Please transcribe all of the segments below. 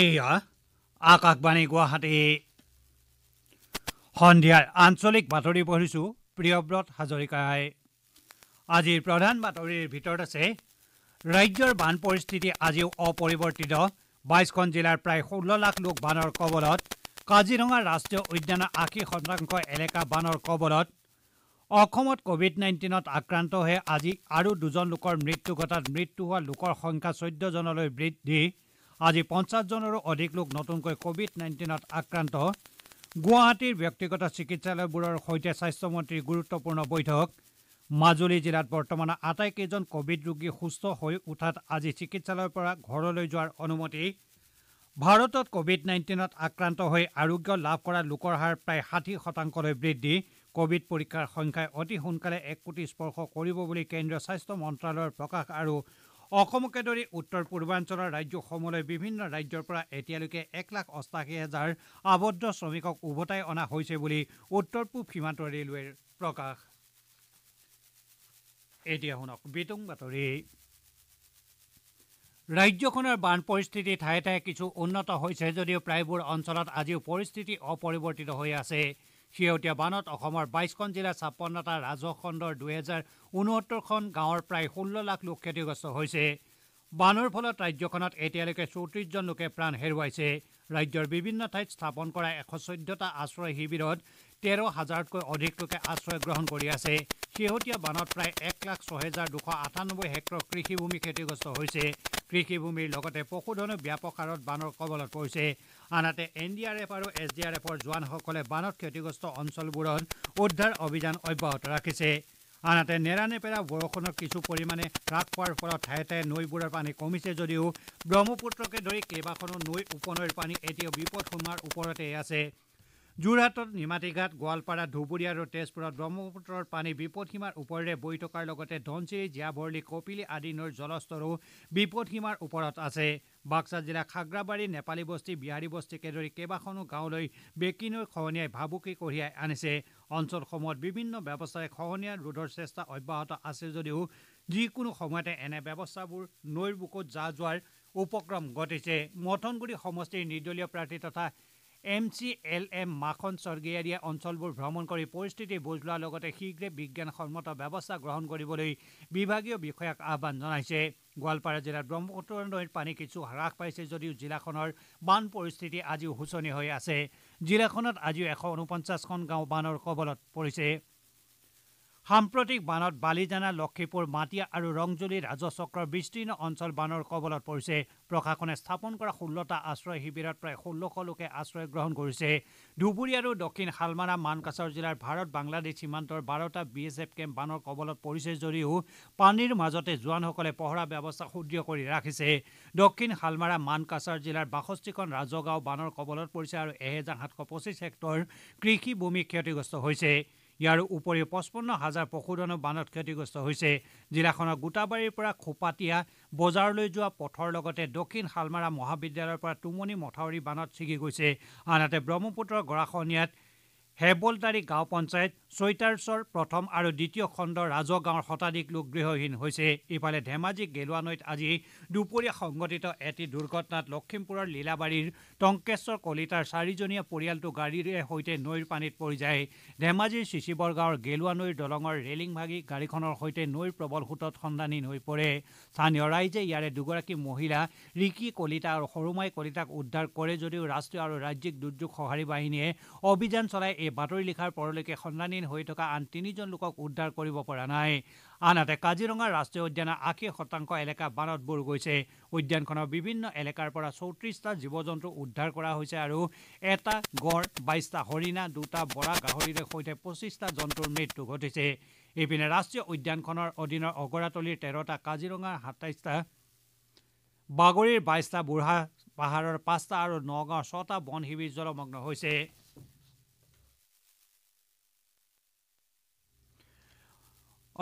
এয়া আকাশবাণী গুৱাহাটী সন্ধিয়াৰ আঞ্চলিক বাতৰি পঢ়িছোঁ প্ৰিয়ব্ৰত হাজৰিকাই আজিৰ প্ৰধান বাতৰিৰ ভিতৰত আছে ৰাজ্যৰ বান পৰিস্থিতি আজিও অপৰিৱৰ্তিত বাইছখন জিলাৰ প্ৰায় ষোল্ল লাখ লোক বানৰ কবলত কাজিৰঙা ৰাষ্ট্ৰীয় উদ্যানৰ আশী শতাংশ এলেকা বানৰ কবলত অসমত কভিড নাইণ্টিনত আক্ৰান্ত হৈ আজি আৰু দুজন লোকৰ মৃত্যু ঘটাত মৃত্যু হোৱা লোকৰ সংখ্যা চৈধ্যজনলৈ বৃদ্ধি আজি পঞ্চাছজনৰো অধিক লোক নতুনকৈ কভিড নাইণ্টিনত আক্ৰান্ত গুৱাহাটীৰ ব্যক্তিগত চিকিৎসালয়বোৰৰ সৈতে স্বাস্থ্যমন্ত্ৰীৰ গুৰুত্বপূৰ্ণ বৈঠক মাজুলী জিলাত বৰ্তমান আটাইকেইজন কভিড ৰোগী সুস্থ হৈ উঠাত আজি চিকিৎসালয়ৰ পৰা ঘৰলৈ যোৱাৰ অনুমতি ভাৰতত কভিড নাইণ্টিনত আক্ৰান্ত হৈ আৰোগ্য লাভ কৰা লোকৰ হাৰ প্ৰায় ষাঠি শতাংশলৈ বৃদ্ধি কভিড পৰীক্ষাৰ সংখ্যাই অতি সোনকালে এক কোটি স্পৰ্শ কৰিব বুলি কেন্দ্ৰীয় স্বাস্থ্য মন্ত্ৰালয়ৰ প্ৰকাশ আৰু অসমকে ধৰি উত্তৰ পূৰ্বাঞ্চলৰ ৰাজ্যসমূহলৈ বিভিন্ন ৰাজ্যৰ পৰা এতিয়ালৈকে এক লাখ অষ্টাশী হাজাৰ আবদ্ধ শ্ৰমিকক উভতাই অনা হৈছে বুলি উত্তৰ পূব সীমান্ত ৰেলৱেৰ প্ৰকাশ ৰাজ্যখনৰ বান পৰিস্থিতি ঠায়ে ঠায়ে কিছু উন্নত হৈছে যদিও প্ৰায়বোৰ অঞ্চলত আজিও পৰিস্থিতি অপৰিৱৰ্তিত হৈ আছে শেহতীয়া বানত অসমৰ বাইছখন জিলাৰ ছাপন্নটা ৰাজহ খণ্ডৰ দুহেজাৰ ঊনসত্তৰখন গাঁৱৰ প্ৰায় ষোল্ল লাখ লোক ক্ষতিগ্ৰস্ত হৈছে বানৰ ফলত ৰাজ্যখনত এতিয়ালৈকে চৌত্ৰিছজন লোকে প্ৰাণ হেৰুৱাইছে ৰাজ্যৰ বিভিন্ন ঠাইত স্থাপন কৰা এশ চৈধ্যটা আশ্ৰয় শিবিৰত তেৰ হাজাৰতকৈ অধিক লোকে আশ্ৰয় গ্ৰহণ কৰি আছে শেহতীয়া বানত প্ৰায় এক লাখ ছহেজাৰ দুশ আঠানব্বৈ হেক্টৰ কৃষিভূমি ক্ষতিগ্ৰস্ত হৈছে কৃষিভূমিৰ লগতে পশুধনো ব্যাপক হাৰত বানৰ কবলত পৰিছে আনহাতে এন ডি আৰ এফ আৰু এছ ডি আৰ এফৰ জোৱানসকলে বানত ক্ষতিগ্ৰস্ত অঞ্চলবোৰত উদ্ধাৰ অভিযান অব্যাহত ৰাখিছে আনহাতে নেৰানেপেৰা বৰষুণৰ কিছু পৰিমাণে হ্ৰাস পোৱাৰ ফলত ঠায়ে ঠায়ে নৈবোৰৰ পানী কমিছে যদিও ব্ৰহ্মপুত্ৰকে ধৰি কেইবাখনো নৈ উপনৈৰ পানী এতিয়াও বিপদ সোমোৱাৰ ওপৰতেই আছে যোৰহাটত নিমাতীঘাট গোৱালপাৰা ধুবুৰী আৰু তেজপুৰত ব্ৰহ্মপুত্ৰৰ পানী বিপদসীমাৰ ওপৰেৰে বৈ থকাৰ লগতে ধনশিৰি জীয়াভৰলি কপিলি আদি নৈৰ জলস্তৰো বিপদসীমাৰ ওপৰত আছে বাক্সা জিলাৰ খাগ্ৰাবাৰী নেপালী বস্তি বিহাৰী বস্তিকে ধৰি কেইবাখনো গাঁৱলৈ বেকী নৈ খহনীয়াই ভাবুকি কঢ়িয়াই আনিছে অঞ্চলসমূহত বিভিন্ন ব্যৱস্থাৰে খহনীয়া ৰোধৰ চেষ্টা অব্যাহত আছে যদিও যিকোনো সময়তে এনে ব্যৱস্থাবোৰ নৈৰ বুকুত যা যোৱাৰ উপক্ৰম ঘটিছে মথনগুৰি সমষ্টিৰ নিৰ্দলীয় প্ৰাৰ্থী তথা এম চি এল এম মাখন স্বৰ্গীয়াৰীয়ে অঞ্চলবোৰ ভ্ৰমণ কৰি পৰিস্থিতি বুজ লোৱাৰ লগতে শীঘ্ৰে বিজ্ঞানসন্মত ব্যৱস্থা গ্ৰহণ কৰিবলৈ বিভাগীয় বিষয়াক আহ্বান জনাইছে গোৱালপাৰা জিলাত ব্ৰহ্মপুত্ৰ নৈৰ পানী কিছু হ্ৰাস পাইছে যদিও জিলাখনৰ বান পৰিস্থিতি আজিও শোচনীয় হৈ আছে জিলাখনত আজিও এশ ঊনপঞ্চাছখন গাঁও বানৰ কবলত পৰিছে সাম্প্ৰতিক বানত বালিজানা লক্ষীপুৰ মাটিয়া আৰু ৰংজুলি ৰাজচক্ৰৰ বিস্তীৰ্ণ অঞ্চল বানৰ কবলত পৰিছে প্ৰশাসনে স্থাপন কৰা ষোল্লটা আশ্ৰয় শিবিৰত প্ৰায় ষোল্লশ লোকে আশ্ৰয় গ্ৰহণ কৰিছে ধুবুৰী আৰু দক্ষিণ শালমাৰা মানকাছৰ জিলাৰ ভাৰত বাংলাদেশ সীমান্তৰ বাৰটা বি এছ এফ কেম্প বানৰ কবলত পৰিছে যদিও পানীৰ মাজতে জোৱানসকলে পহৰা ব্যৱস্থা সুদৃঢ় কৰি ৰাখিছে দক্ষিণ শালমাৰা মানকাছাৰ জিলাৰ বাষষ্ঠিখন ৰাজগাঁও বানৰ কবলত পৰিছে আৰু এহেজাৰ সাতশ পঁচিছ হেক্টৰ কৃষিভূমি ক্ষতিগ্ৰস্ত হৈছে ইয়াৰ উপৰিও পঁচপন্ন হাজাৰ পশুধনো বানত ক্ষতিগ্ৰস্ত হৈছে জিলাখনৰ গোটাবাৰীৰ পৰা খোপাতিয়া বজাৰলৈ যোৱা পথৰ লগতে দক্ষিণ শালমাৰা মহাবিদ্যালয়ৰ পৰা টুমনি মথাউৰি বানত ছিগি গৈছে আনহাতে ব্ৰহ্মপুত্ৰৰ গৰাখনীয়াত হেবলদাৰী গাঁও পঞ্চায়ত চৈতাৰছৰ প্ৰথম আৰু দ্বিতীয় খণ্ডৰ ৰাজহ শতাধিক লোক গৃহহীন হৈছে ইফালে ধেমাজি গেলুৱা নৈত আজি দুপৰীয়া সংঘটিত এটি দুৰ্ঘটনাত লখিমপুৰৰ লীলাবাৰীৰ টংকেশ্বৰ কলিতাৰ চাৰিজনীয়া পৰিয়ালটো গাড়ীৰে সৈতে নৈৰ পানীত পৰি যায় ধেমাজিৰ শিশিবৰ গাঁৱৰ গেলুৱা নৈৰ দলঙৰ ৰেলিং ভাগি গাড়ীখনৰ সৈতে নৈৰ প্ৰবল সোঁতত সন্ধানহীন হৈ পৰে স্থানীয় ৰাইজে ইয়াৰে দুগৰাকী মহিলা ৰিকি কলিতা আৰু সৰুমাই কলিতাক উদ্ধাৰ কৰে যদিও ৰাষ্ট্ৰীয় আৰু ৰাজ্যিক দুৰ্যোগ সঁহাৰি বাহিনীয়ে অভিযান চলাই এই বাতৰি লিখাৰ পৰলৈকে সন্ধানহীন হৈ থকা আন তিনিজন লোকক উদ্ধাৰ কৰিব পৰা নাই আনহাতে কাজিৰঙা ৰাষ্ট্ৰীয় উদ্যানৰ আশী শতাংশ এলেকা বানত বুৰ গৈছে উদ্যানখনৰ বিভিন্ন এলেকাৰ পৰা চৌত্ৰিছটা জীৱ জন্তু উদ্ধাৰ কৰা হৈছে আৰু এটা গড় বাইছটা হৰিণা দুটা বৰা গাহৰিৰে সৈতে পঁচিছটা জন্তুৰ মৃত্যু ঘটিছে ইপিনে ৰাষ্ট্ৰীয় উদ্যানখনৰ অধীনৰ অগৰাতলিৰ তেৰটা কাজিৰঙাৰ সাতাইছটা বাগৰিৰ বাইছটা বুঢ়া পাহাৰৰ পাঁচটা আৰু নগাঁৱৰ ছটা বন শিবিৰ জলমগ্ন হৈছে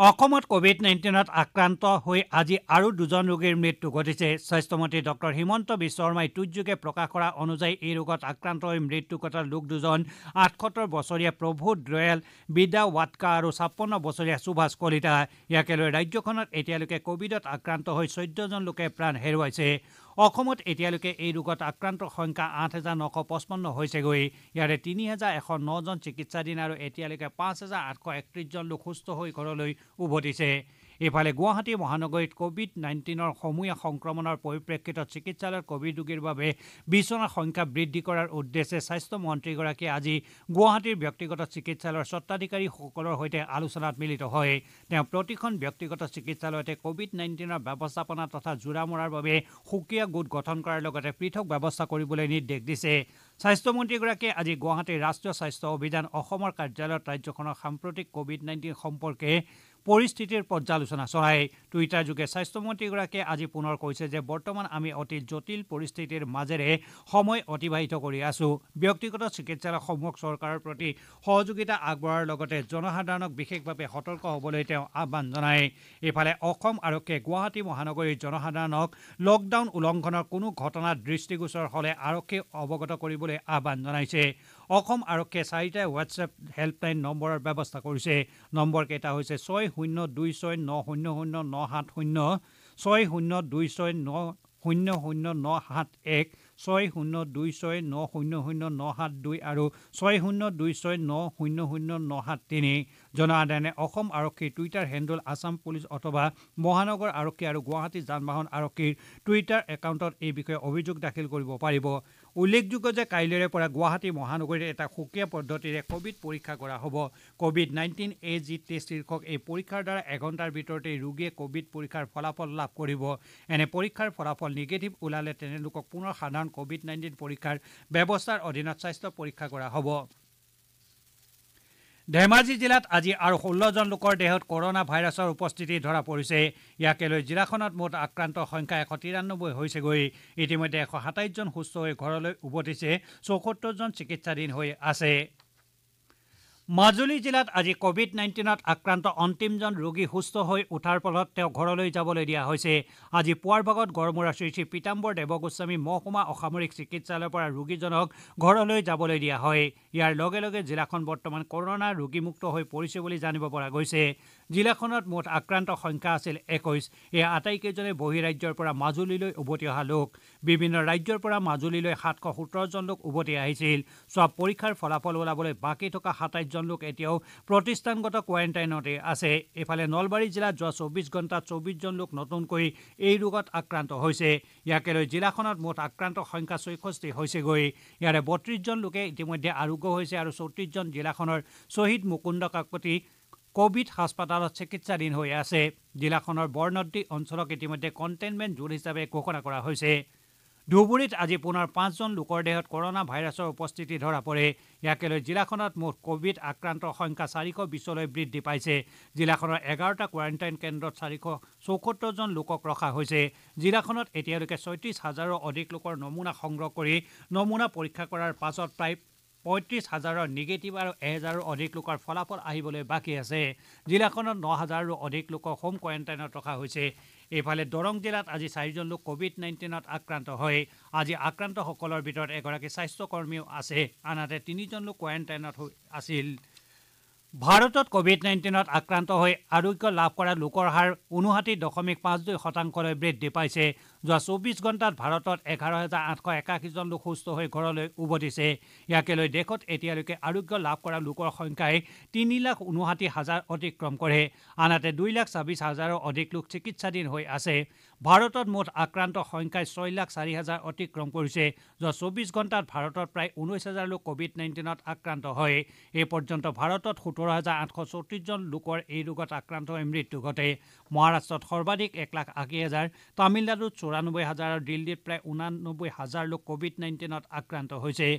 অসমত কভিড নাইণ্টিনত আক্ৰান্ত হৈ আজি আৰু দুজন ৰোগীৰ মৃত্যু ঘটিছে স্বাস্থ্যমন্ত্ৰী ডঃ হিমন্ত বিশ্ব শৰ্মাই টুইটযোগে প্ৰকাশ কৰা অনুযায়ী এই ৰোগত আক্ৰান্ত হৈ মৃত্যু ঘটা লোক দুজন আঠসত্তৰ বছৰীয়া প্ৰভু দয়েল বিদা ৱাটকা আৰু ছাপন্ন বছৰীয়া সুভাষ কলিতা ইয়াকে লৈ ৰাজ্যখনত এতিয়ালৈকে কভিডত আক্ৰান্ত হৈ চৈধ্যজন লোকে প্ৰাণ হেৰুৱাইছে অসমত এতিয়ালৈকে এই ৰোগত আক্ৰান্তৰ সংখ্যা আঠ হেজাৰ নশ পঁচপন্ন হৈছেগৈ ইয়াৰে তিনি হেজাৰ এশ নজন চিকিৎসাধীন আৰু এতিয়ালৈকে পাঁচ হেজাৰ আঠশ একত্ৰিছজন লোক সুস্থ হৈ ঘৰলৈ উভতিছে ইফালে গুৱাহাটী মহানগৰীত কোভিড নাইণ্টিনৰ সমূহীয়া সংক্ৰমণৰ পৰিপ্ৰেক্ষিতত চিকিৎসালয়ত কোভিড ৰোগীৰ বাবে বিচনাৰ সংখ্যা বৃদ্ধি কৰাৰ উদ্দেশ্যে স্বাস্থ্যমন্ত্ৰীগৰাকীয়ে আজি গুৱাহাটীৰ ব্যক্তিগত চিকিৎসালয়ৰ স্বত্বাধিকাৰীসকলৰ সৈতে আলোচনাত মিলিত হয় তেওঁ প্ৰতিখন ব্যক্তিগত চিকিৎসালয়তে কোভিড নাইণ্টিনৰ ব্যৱস্থাপনা তথা জোৰা মৰাৰ বাবে সুকীয়া গোট গঠন কৰাৰ লগতে পৃথক ব্যৱস্থা কৰিবলৈ নিৰ্দেশ দিছে স্বাস্থ্যমন্ত্ৰীগৰাকীয়ে আজি গুৱাহাটীৰ ৰাষ্ট্ৰীয় স্বাস্থ্য অভিযান অসমৰ কাৰ্যালয়ত ৰাজ্যখনৰ সাম্প্ৰতিক কোভিড নাইণ্টিন সম্পৰ্কে পৰিস্থিতিৰ পৰ্যালোচনা চলায় টুইটাৰযোগে স্বাস্থ্যমন্ত্ৰীগৰাকীয়ে আজি পুনৰ কৈছে যে বৰ্তমান আমি অতি জটিল পৰিস্থিতিৰ মাজেৰে সময় অতিবাহিত কৰি আছো ব্যক্তিগত চিকিৎসালয়সমূহক চৰকাৰৰ প্ৰতি সহযোগিতা আগবঢ়োৱাৰ লগতে জনসাধাৰণক বিশেষভাৱে সতৰ্ক হ'বলৈ তেওঁ আহ্বান জনায় ইফালে অসম আৰক্ষীয়ে গুৱাহাটী মহানগৰীৰ জনসাধাৰণক লকডাউন উলংঘনৰ কোনো ঘটনা দৃষ্টিগোচৰ হ'লে আৰক্ষী অৱগত কৰিবলৈ আহ্বান জনাইছে অসম আৰক্ষীয়ে চাৰিটা হোৱাটছএপ হেল্পলাইন নম্বৰৰ ব্যৱস্থা কৰিছে নম্বৰকেইটা হৈছে ছয় শূন্য দুই ছয় ন শূন্য শূন্য ন সাত শূন্য ছয় শূন্য দুই ছয় ন শূন্য শূন্য ন সাত এক ছয় শূন্য দুই ছয় ন শূন্য শূন্য ন সাত দুই আৰু ছয় শূন্য দুই ছয় ন শূন্য শূন্য ন সাত তিনি জনসাধাৰণে অসম আৰক্ষীৰ টুইটাৰ হেণ্ডেল আছাম পুলিচ অথবা মহানগৰ আৰক্ষী আৰু গুৱাহাটী যান বাহন আৰক্ষীৰ টুইটাৰ একাউণ্টত এই বিষয়ে অভিযোগ দাখিল কৰিব পাৰিব উল্লেখযোগ্য যে কাইলৈৰে পৰা গুৱাহাটী মহানগৰীত এটা সুকীয়া পদ্ধতিৰে কভিড পৰীক্ষা কৰা হ'ব COVID nineteen A G test শীৰ্ষক এই পৰীক্ষাৰ দ্বাৰা এঘণ্টাৰ ভিতৰতে ৰোগীয়ে কভিড পৰীক্ষাৰ ফলাফল লাভ কৰিব এনে পৰীক্ষাৰ ফলাফল নিগেটিভ ওলালে তেনেলোকক পুনৰ সাধাৰণ কভিড নাইণ্টিন পৰীক্ষাৰ ব্যৱস্থাৰ অধীনত স্বাস্থ্য পৰীক্ষা কৰা হ'ব ধেমাজি জিলাত আজি আৰু ষোল্লজন লোকৰ দেহত কৰনা ভাইৰাছৰ উপস্থিতি ধৰা পৰিছে ইয়াকে লৈ জিলাখনত মুঠ আক্ৰান্তৰ সংখ্যা এশ তিৰান্নব্বৈ হৈছেগৈ ইতিমধ্যে এশ সাতাইছজন সুস্থ হৈ ঘৰলৈ উভতিছে চৌসত্তৰজন চিকিৎসাধীন হৈ আছে মাজুলী জিলাত আজি কোভিড নাইণ্টিনত আক্ৰান্ত অন্তিমজন ৰোগী সুস্থ হৈ উঠাৰ ফলত তেওঁ ঘৰলৈ যাবলৈ দিয়া হৈছে আজি পুৱাৰ ভাগত গড়মূৰা শ্ৰী শ্ৰী পীতাম্বৰ দেৱগোস্বামী মহকুমা অসামৰিক চিকিৎসালয়ৰ পৰা ৰোগীজনক ঘৰলৈ যাবলৈ দিয়া হয় ইয়াৰ লগে লগে জিলাখন বৰ্তমান কৰোণা ৰোগীমুক্ত হৈ পৰিছে বুলি জানিব পৰা গৈছে জিলাখনত মুঠ আক্ৰান্ত সংখ্যা আছিল একৈছ এই আটাইকেইজনে বহিৰাজ্যৰ পৰা মাজুলীলৈ উভতি অহা লোক বিভিন্ন ৰাজ্যৰ পৰা মাজুলীলৈ সাতশ সোতৰজন লোক উভতি আহিছিল চব পৰীক্ষাৰ ফলাফল ওলাবলৈ বাকী থকা সাতাইছ জন লোক এতিয়াও প্ৰতিষ্ঠানগত কোৱাৰেণ্টাইনতে আছে ইফালে নলবাৰী জিলাত যোৱা চৌব্বিছ ঘণ্টাত চৌব্বিছজন লোক নতুনকৈ এই ৰোগত আক্ৰান্ত হৈছে ইয়াকে লৈ জিলাখনত মুঠ আক্ৰান্তৰ সংখ্যা ছয়ষষ্ঠি হৈছেগৈ ইয়াৰে বত্ৰিছজন লোকে ইতিমধ্যে আৰোগ্য হৈছে আৰু চৌত্ৰিছজন জিলাখনৰ শ্বহীদ মুকুণ্ড কাকতি কোভিড হাস্পাতালত চিকিৎসাধীন হৈ আছে জিলাখনৰ বৰনদী অঞ্চলক ইতিমধ্যে কণ্টেইনমেণ্ট জোন হিচাপে ঘোষণা কৰা হৈছে ধুবুৰীত আজি পুনৰ পাঁচজন লোকৰ দেহত কৰনা ভাইৰাছৰ উপস্থিতি ধৰা পৰে ইয়াকে লৈ জিলাখনত মুঠ কভিড আক্ৰান্তৰ সংখ্যা চাৰিশ বিছলৈ বৃদ্ধি পাইছে জিলাখনৰ এঘাৰটা কোৱাৰেণ্টাইন কেন্দ্ৰত চাৰিশ চৌসত্তৰজন লোকক ৰখা হৈছে জিলাখনত এতিয়ালৈকে ছয়ত্ৰিছ হাজাৰৰ অধিক লোকৰ নমুনা সংগ্ৰহ কৰি নমুনা পৰীক্ষা কৰাৰ পাছত প্ৰায় পঁয়ত্ৰিছ হাজাৰৰ নিগেটিভ আৰু এহেজাৰৰো অধিক লোকৰ ফলাফল আহিবলৈ বাকী আছে জিলাখনত ন হাজাৰৰো অধিক লোকক হোম কোৱাৰেণ্টাইনত ৰখা হৈছে ইফালে দৰং জিলাত আজি চাৰিজন লোক কোভিড নাইণ্টিনত আক্ৰান্ত হৈ আজি আক্ৰান্তসকলৰ ভিতৰত এগৰাকী স্বাস্থ্যকৰ্মীও আছে আনহাতে তিনিজন লোক কোৱাৰেণ্টাইনত হৈ আছিল ভাৰতত কভিড নাইণ্টিনত আক্ৰান্ত হৈ আৰোগ্য লাভ কৰা লোকৰ হাৰ ঊনষাঠি দশমিক পাঁচ দুই শতাংশলৈ বৃদ্ধি পাইছে যোৱা চৌব্বিছ ঘণ্টাত ভাৰতত এঘাৰ হাজাৰ আঠশ একাশীজন লোক সুস্থ হৈ ঘৰলৈ উভতিছে ইয়াকে লৈ দেশত এতিয়ালৈকে আৰোগ্য লাভ কৰা লোকৰ সংখ্যাই তিনি লাখ ঊনষাঠি হাজাৰ অতিক্ৰম কৰে আনহাতে দুই লাখ ছাব্বিছ হাজাৰৰ অধিক লোক চিকিৎসাধীন হৈ আছে ভাৰতত মুঠ আক্ৰান্তৰ সংখ্যাই ছয় লাখ চাৰি হাজাৰ অতিক্ৰম কৰিছে যোৱা চৌব্বিছ ঘণ্টাত ভাৰতত প্ৰায় ঊনৈছ হাজাৰ লোক কোভিড নাইণ্টিনত আক্ৰান্ত হয় এই পৰ্যন্ত ভাৰতত সোতৰ হাজাৰ আঠশ চৌত্ৰিছজন লোকৰ এই ৰোগত আক্ৰান্ত হৈ মৃত্যু ঘটে মহাৰাষ্ট্ৰত সৰ্বাধিক এক লাখ আশী হাজাৰ তামিলনাডুত চৌৰান্নব্বৈ হাজাৰ আৰু দিল্লীত প্ৰায় ঊনানব্বৈ হাজাৰ লোক কোভিড নাইণ্টিনত আক্ৰান্ত হৈছে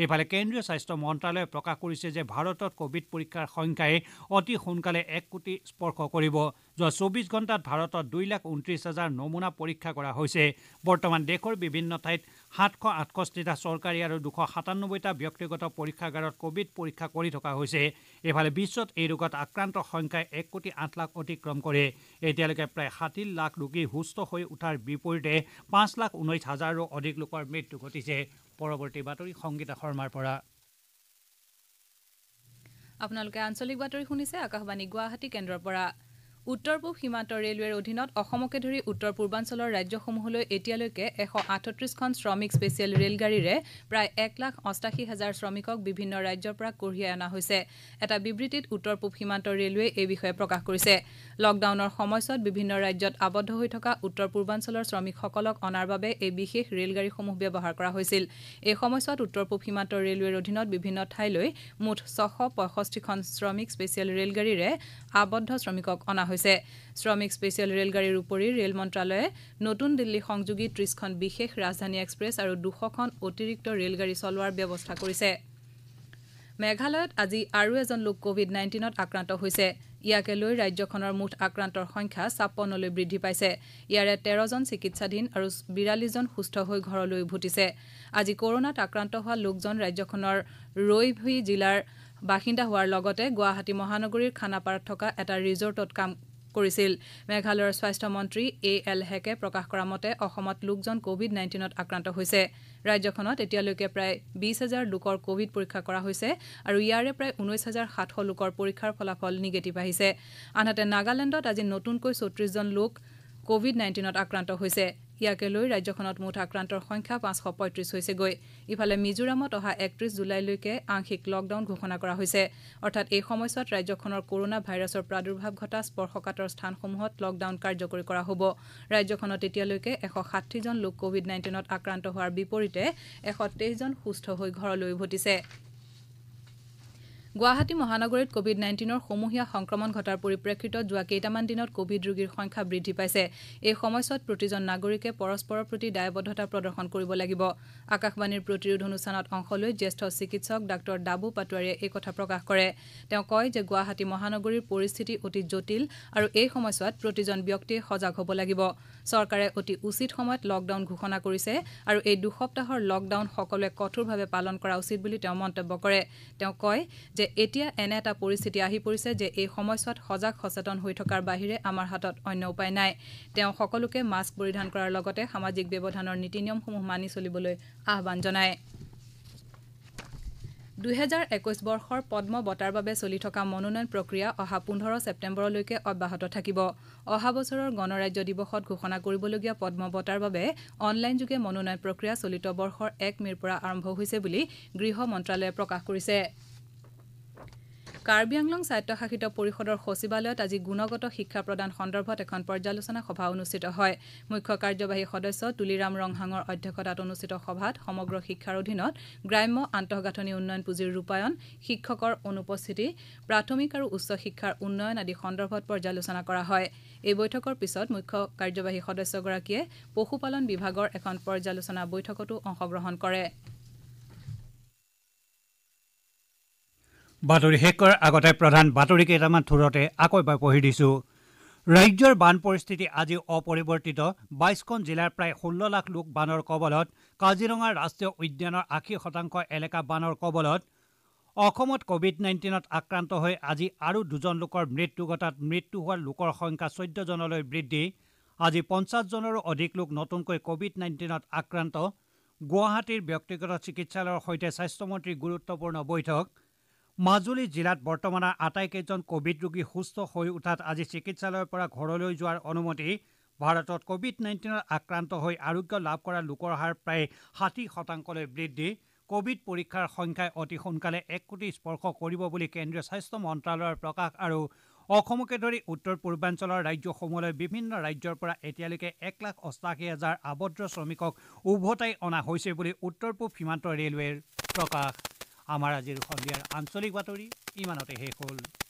ইফালে কেন্দ্ৰীয় স্বাস্থ্য মন্ত্ৰালয়ে প্ৰকাশ কৰিছে যে ভাৰতত কোভিড পৰীক্ষাৰ সংখ্যাই অতি সোনকালে এক কোটি স্পৰ্শ কৰিব যোৱা চৌবিছ ঘণ্টাত ভাৰতত দুই লাখ ঊনত্ৰিছ হাজাৰ নমুনা পৰীক্ষা কৰা হৈছে বৰ্তমান দেশৰ বিভিন্ন ঠাইত সাতশ আঠষষ্ঠিটা চৰকাৰী আৰু দুশ সাতান্নব্বৈটা ব্যক্তিগত পৰীক্ষাগাৰত কোভিড পৰীক্ষা কৰি থকা হৈছে ইফালে বিশ্বত এই ৰোগত আক্ৰান্তৰ সংখ্যাই এক কোটি আঠ লাখ অতিক্ৰম কৰে এতিয়ালৈকে প্ৰায় ষাঠি লাখ ৰোগী সুস্থ হৈ উঠাৰ বিপৰীতে পাঁচ লাখ ঊনৈছ হাজাৰৰো অধিক লোকৰ মৃত্যু ঘটিছে পৰৱৰ্তী বাতৰি সংগীতা শৰ্মাৰ পৰা আপোনালোকে আঞ্চলিক বাতৰি শুনিছে আকাশবাণী গুৱাহাটী কেন্দ্ৰৰ পৰা উত্তৰ পূব সীমান্ত ৰেলৱেৰ অধীনত অসমকে ধৰি উত্তৰ পূৰ্বাঞ্চলৰ ৰাজ্যসমূহলৈ এতিয়ালৈকে এশ আঠত্ৰিশখন শ্ৰমিক স্পেচিয়েল ৰেলগাড়ীৰে প্ৰায় এক লাখ অষ্টাশী হাজাৰ শ্ৰমিকক বিভিন্ন ৰাজ্যৰ পৰা কঢ়িয়াই অনা হৈছে এটা বিবৃতিত উত্তৰ পূব সীমান্ত ৰেলৱে এই বিষয়ে প্ৰকাশ কৰিছে লকডাউনৰ সময়ছোৱাত বিভিন্ন ৰাজ্যত আবদ্ধ হৈ থকা উত্তৰ পূৰ্বাঞ্চলৰ শ্ৰমিকসকলক অনাৰ বাবে এই বিশেষ ৰেলগাড়ীসমূহ ব্যৱহাৰ কৰা হৈছিল এই সময়ছোৱাত উত্তৰ পূব সীমান্ত ৰেলৱেৰ অধীনত বিভিন্ন ঠাইলৈ মুঠ ছশ পঁয়ষষ্ঠিখন শ্ৰমিক স্পেচিয়েল ৰেলগাড়ীৰে আবদ্ধ শ্ৰমিকক অনা হৈছে হৈছে শ্ৰমিক স্পেচিয়েল ৰেলগাড়ীৰ উপৰি ৰেল মন্ত্ৰালয়ে নতুন দিল্লী সংযোগী ত্ৰিছখন বিশেষ ৰাজধানী এক্সপ্ৰেছ আৰু দুশখন অতিৰিক্ত ৰেলগাড়ী চলোৱাৰ ব্যৱস্থা কৰিছে মেঘালয়ত আজি আৰু এজন লোক কোভিড নাইণ্টিনত আক্ৰান্ত হৈছে ইয়াকে লৈ ৰাজ্যখনৰ মুঠ আক্ৰান্তৰ সংখ্যা ছাপন্নলৈ বৃদ্ধি পাইছে ইয়াৰে তেৰজন চিকিৎসাধীন আৰু বিৰাল্লিছজন সুস্থ হৈ ঘৰলৈ উভতিছে আজি কৰোণাত আক্ৰান্ত হোৱা লোকজন ৰাজ্যখনৰ ৰৈভি জিলাৰ বাসিন্দা হোৱাৰ লগতে গুৱাহাটী মহানগৰীৰ খানাপাৰাত থকা এটা ৰিজৰ্টত কাম কৰিছিল মেঘালয়ৰ স্বাস্থ্যমন্ত্ৰী এ এল হেকে প্ৰকাশ কৰা মতে অসমত লোকজন কোভিড নাইণ্টিনত আক্ৰান্ত হৈছে ৰাজ্যখনত এতিয়ালৈকে প্ৰায় বিশ হাজাৰ লোকৰ কোভিড পৰীক্ষা কৰা হৈছে আৰু ইয়াৰে প্ৰায় ঊনৈছ হাজাৰ সাতশ লোকৰ পৰীক্ষাৰ ফলাফল নিগেটিভ আহিছে আনহাতে নাগালেণ্ডত আজি নতুনকৈ ছত্ৰিশজন লোক কোভিড নাইণ্টিনত আক্ৰান্ত হৈছে ইয়াকে লৈ ৰাজ্যখনত মুঠ আক্ৰান্তৰ সংখ্যা পাঁচশ পঁয়ত্ৰিছ হৈছেগৈ ইফালে মিজোৰামত অহা একত্ৰিছ জুলাইলৈকে আংশিক লকডাউন ঘোষণা কৰা হৈছে অৰ্থাৎ এই সময়ছোৱাত ৰাজ্যখনৰ কৰোণা ভাইৰাছৰ প্ৰাদুৰ্ভাৱ ঘটা স্পৰ্শকাতৰ স্থানসমূহত লকডাউন কাৰ্যকৰী কৰা হ'ব ৰাজ্যখনত এতিয়ালৈকে এশ ষাঠিজন লোক কোভিড নাইণ্টিনত আক্ৰান্ত হোৱাৰ বিপৰীতে এশ তেইছজন সুস্থ হৈ ঘৰলৈ উভতিছে গুৱাহাটী মহানগৰীত কোভিড নাইণ্টিনৰ সমূহীয়া সংক্ৰমণ ঘটাৰ পৰিপ্ৰেক্ষিতত যোৱা কেইটামান দিনত কোভিড ৰোগীৰ সংখ্যা বৃদ্ধি পাইছে এই সময়ছোৱাত প্ৰতিজন নাগৰিকে পৰস্পৰৰ প্ৰতি দায়বদ্ধতা প্ৰদৰ্শন কৰিব লাগিব আকাশবাণীৰ প্ৰতিৰোধ অনুষ্ঠানত অংশ লৈ জ্যেষ্ঠ চিকিৎসক ডাঃ ডাবু পাটোৱাৰীয়ে এই কথা প্ৰকাশ কৰে তেওঁ কয় যে গুৱাহাটী মহানগৰীৰ পৰিস্থিতি অতি জটিল আৰু এই সময়ছোৱাত প্ৰতিজন ব্যক্তিয়ে সজাগ হ'ব লাগিব চৰকাৰে অতি উচিত সময়ত লকডাউন ঘোষণা কৰিছে আৰু এই দুসপ্তাহৰ লকডাউন সকলোৱে কঠোৰভাৱে পালন কৰা উচিত বুলি তেওঁ মন্তব্য কৰে তেওঁ কয় যে যে এতিয়া এনে এটা পৰিস্থিতি আহি পৰিছে যে এই সময়ছোৱাত সজাগ সচেতন হৈ থকাৰ বাহিৰে আমাৰ হাতত অন্য উপায় নাই তেওঁ সকলোকে মাস্ক পৰিধান কৰাৰ লগতে সামাজিক ব্যৱধানৰ নীতি নিয়মসমূহ মানি চলিবলৈ আহ্বান জনায় দুহেজাৰ একৈছ বৰ্ষৰ পদ্ম বঁটাৰ বাবে চলি থকা মনোনয়ন প্ৰক্ৰিয়া অহা পোন্ধৰ ছেপ্টেম্বৰলৈকে অব্যাহত থাকিব অহা বছৰৰ গণৰাজ্য দিৱসত ঘোষণা কৰিবলগীয়া পদ্ম বঁটাৰ বাবে অনলাইনযোগে মনোনয়ন প্ৰক্ৰিয়া চলিত বৰ্ষৰ এক মেৰ পৰা আৰম্ভ হৈছে বুলি গৃহ মন্ত্ৰালয়ে প্ৰকাশ কৰিছে কাৰ্বি আংলং স্বায়ত্তশাসিত পৰিষদৰ সচিবালয়ত আজি গুণগত শিক্ষা প্ৰদান সন্দৰ্ভত এখন পৰ্যালোচনা সভা অনুষ্ঠিত হয় মুখ্য কাৰ্যবাহী সদস্য তুলিৰাম ৰংহাঙৰ অধ্যক্ষতাত অনুষ্ঠিত সভাত সমগ্ৰ শিক্ষাৰ অধীনত গ্ৰাম্য আন্তঃগাঁথনি উন্নয়ন পুঁজিৰ ৰূপায়ণ শিক্ষকৰ অনুপস্থিতি প্ৰাথমিক আৰু উচ্চ শিক্ষাৰ উন্নয়ন আদি সন্দৰ্ভত পৰ্যালোচনা কৰা হয় এই বৈঠকৰ পিছত মুখ্য কাৰ্যবাহী সদস্যগৰাকীয়ে পশুপালন বিভাগৰ এখন পৰ্যালোচনা বৈঠকতো অংশগ্ৰহণ কৰিছে বাতৰি শেষ কৰাৰ আগতে প্ৰধান বাতৰি কেইটামান থোৰতে আকৌ এবাৰ পঢ়ি দিছোঁ ৰাজ্যৰ বান পৰিস্থিতি আজি অপৰিৱৰ্তিত বাইছখন জিলাৰ প্ৰায় ষোল্ল লাখ লোক বানৰ কবলত কাজিৰঙাৰ ৰাষ্ট্ৰীয় উদ্যানৰ আশী শতাংশ এলেকা বানৰ কবলত অসমত কভিড নাইণ্টিনত আক্ৰান্ত হৈ আজি আৰু দুজন লোকৰ মৃত্যু ঘটাত মৃত্যু হোৱা লোকৰ সংখ্যা চৈধ্যজনলৈ বৃদ্ধি আজি পঞ্চাছজনৰো অধিক লোক নতুনকৈ কভিড নাইণ্টিনত আক্ৰান্ত গুৱাহাটীৰ ব্যক্তিগত চিকিৎসালয়ৰ সৈতে স্বাস্থ্যমন্ত্ৰীৰ গুৰুত্বপূৰ্ণ বৈঠক মাজুলী জিলাত বৰ্তমান আটাইকেইজন কোভিড ৰোগী সুস্থ হৈ উঠাত আজি চিকিৎসালয়ৰ পৰা ঘৰলৈ যোৱাৰ অনুমতি ভাৰতত কোভিড নাইণ্টিনত আক্ৰান্ত হৈ আৰোগ্য লাভ কৰা লোকৰ হাৰ প্ৰায় ষাঠি শতাংশলৈ বৃদ্ধি কোভিড পৰীক্ষাৰ সংখ্যাই অতি সোনকালে এক কোটি স্পৰ্শ কৰিব বুলি কেন্দ্ৰীয় স্বাস্থ্য মন্ত্ৰালয়ৰ প্ৰকাশ আৰু অসমকে ধৰি উত্তৰ পূৰ্বাঞ্চলৰ ৰাজ্যসমূহলৈ বিভিন্ন ৰাজ্যৰ পৰা এতিয়ালৈকে এক লাখ অষ্টাশী হাজাৰ আবদ্ধ শ্ৰমিকক উভতাই অনা হৈছে বুলি উত্তৰ পূব সীমান্ত ৰেলৱেৰ প্ৰকাশ আমাৰ আজিৰ সন্ধিয়াৰ আঞ্চলিক বাতৰি ইমানতে শেষ হ'ল